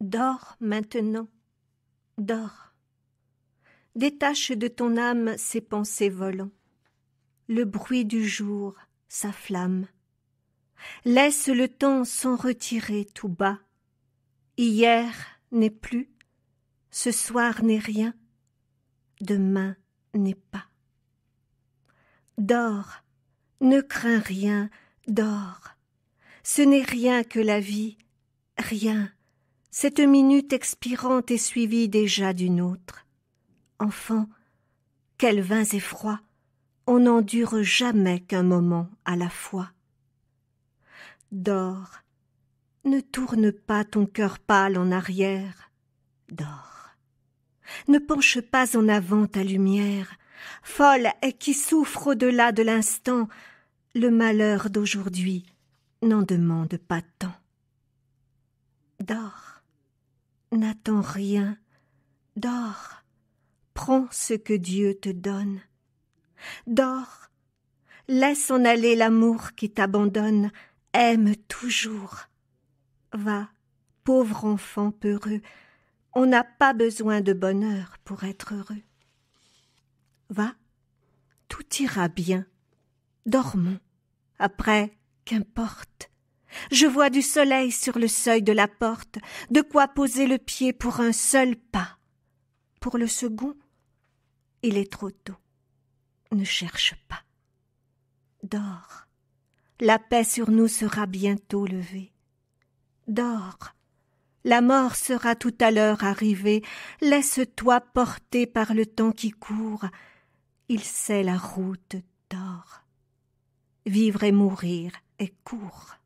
Dors maintenant, dors. Détache de ton âme ces pensées volants, le bruit du jour, sa flamme. Laisse le temps s'en retirer tout bas. Hier n'est plus, ce soir n'est rien, demain n'est pas. Dors, ne crains rien, dors. Ce n'est rien que la vie, rien cette minute expirante est suivie déjà d'une autre. Enfant, quels vains effrois on n'endure jamais qu'un moment à la fois. Dors, ne tourne pas ton cœur pâle en arrière, dors. Ne penche pas en avant ta lumière, folle et qui souffre au-delà de l'instant, le malheur d'aujourd'hui n'en demande pas tant. Dors. N'attends rien. Dors. Prends ce que Dieu te donne. Dors. Laisse en aller l'amour qui t'abandonne. Aime toujours. Va, pauvre enfant peureux, on n'a pas besoin de bonheur pour être heureux. Va, tout ira bien. Dormons. Après, qu'importe. Je vois du soleil sur le seuil de la porte, de quoi poser le pied pour un seul pas. Pour le second, il est trop tôt. Ne cherche pas. Dors. La paix sur nous sera bientôt levée. Dors. La mort sera tout à l'heure arrivée. Laisse-toi porter par le temps qui court. Il sait la route d'or. Vivre et mourir est court.